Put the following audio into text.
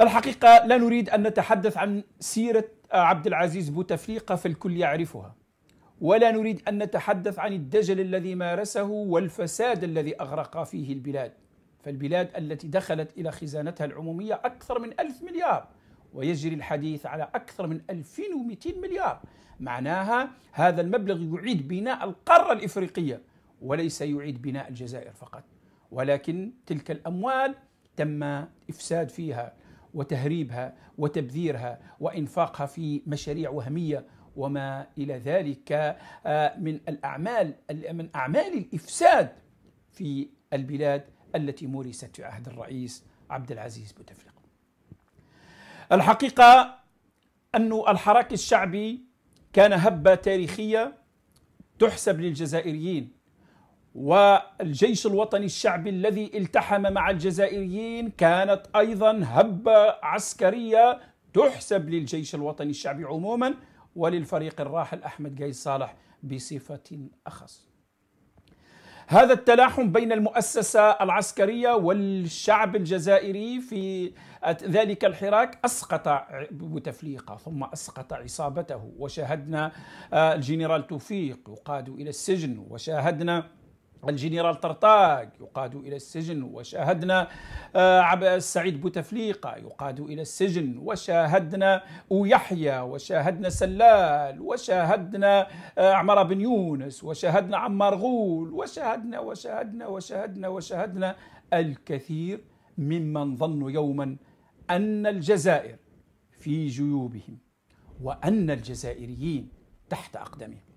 الحقيقة لا نريد أن نتحدث عن سيرة آه، عبد العزيز بوتفليقة فالكل يعرفها ولا نريد أن نتحدث عن الدجل الذي مارسه والفساد الذي أغرق فيه البلاد فالبلاد التي دخلت إلى خزانتها العمومية أكثر من ألف مليار ويجري الحديث على أكثر من 2200 مليار معناها هذا المبلغ يعيد بناء القارة الإفريقية وليس يعيد بناء الجزائر فقط ولكن تلك الأموال تم إفساد فيها وتهريبها وتبذيرها وإنفاقها في مشاريع وهمية وما إلى ذلك آه، من الأعمال من أعمال الإفساد في البلاد التي مورست في عهد الرئيس عبد العزيز بوتفليقه. الحقيقة أن الحراك الشعبي كان هبة تاريخية تحسب للجزائريين والجيش الوطني الشعبي الذي التحم مع الجزائريين كانت أيضا هبة عسكرية تحسب للجيش الوطني الشعبي عموما وللفريق الراحل أحمد قايد صالح بصفة أخص هذا التلاحم بين المؤسسة العسكرية والشعب الجزائري في ذلك الحراك أسقط بوتفليقة ثم أسقط عصابته وشاهدنا آه، الجنرال توفيق يقاد إلى السجن وشاهدنا الجنرال طرطاق يقاد إلى السجن وشاهدنا آه، السعيد بوتفليقة يقاد إلى السجن وشاهدنا ويحيى وشاهدنا سلال وشاهدنا آه، عمر بن يونس وشاهدنا عمار غول وشاهدنا وشاهدنا وشاهدنا وشاهدنا الكثير ممن ظنوا يوما أن الجزائر في جيوبهم وأن الجزائريين تحت أقدامهم